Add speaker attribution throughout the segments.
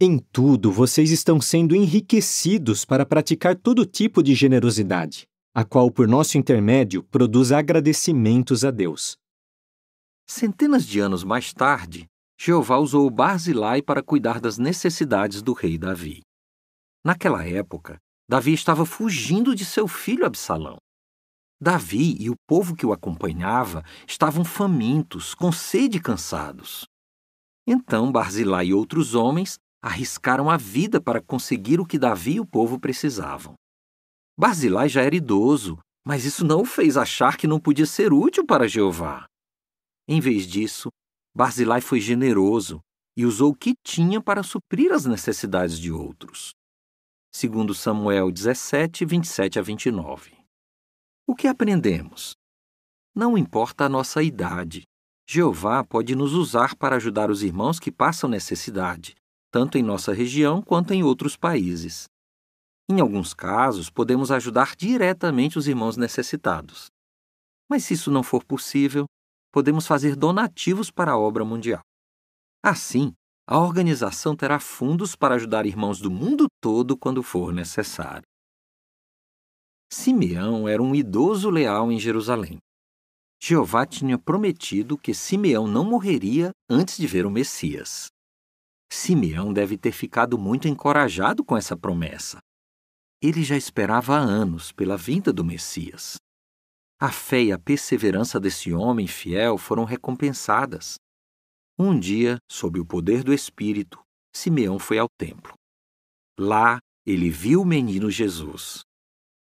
Speaker 1: Em tudo, vocês estão sendo enriquecidos para praticar todo tipo de generosidade, a qual, por nosso intermédio, produz agradecimentos a Deus. Centenas de anos mais tarde, Jeová usou Barzilai para cuidar das necessidades do rei Davi. Naquela época, Davi estava fugindo de seu filho Absalão. Davi e o povo que o acompanhava estavam famintos, com sede e cansados. Então Barzilai e outros homens arriscaram a vida para conseguir o que Davi e o povo precisavam. Barzilai já era idoso, mas isso não o fez achar que não podia ser útil para Jeová. Em vez disso, Barzilai foi generoso e usou o que tinha para suprir as necessidades de outros. Segundo Samuel 17, 27 a 29. O que aprendemos? Não importa a nossa idade, Jeová pode nos usar para ajudar os irmãos que passam necessidade, tanto em nossa região quanto em outros países. Em alguns casos, podemos ajudar diretamente os irmãos necessitados. Mas se isso não for possível, podemos fazer donativos para a obra mundial. Assim, a organização terá fundos para ajudar irmãos do mundo todo quando for necessário. Simeão era um idoso leal em Jerusalém. Jeová tinha prometido que Simeão não morreria antes de ver o Messias. Simeão deve ter ficado muito encorajado com essa promessa. Ele já esperava há anos pela vinda do Messias. A fé e a perseverança desse homem fiel foram recompensadas. Um dia, sob o poder do Espírito, Simeão foi ao templo. Lá, ele viu o menino Jesus.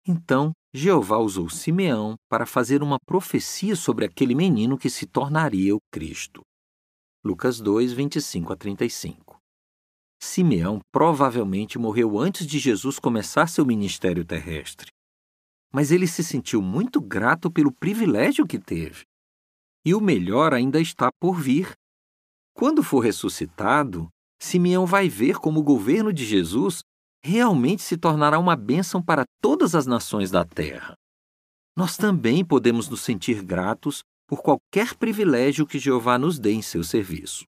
Speaker 1: Então, Jeová usou Simeão para fazer uma profecia sobre aquele menino que se tornaria o Cristo. Lucas 2, 25 a 35. Simeão provavelmente morreu antes de Jesus começar seu ministério terrestre. Mas ele se sentiu muito grato pelo privilégio que teve. E o melhor ainda está por vir. Quando for ressuscitado, Simeão vai ver como o governo de Jesus realmente se tornará uma bênção para todas as nações da terra. Nós também podemos nos sentir gratos por qualquer privilégio que Jeová nos dê em seu serviço.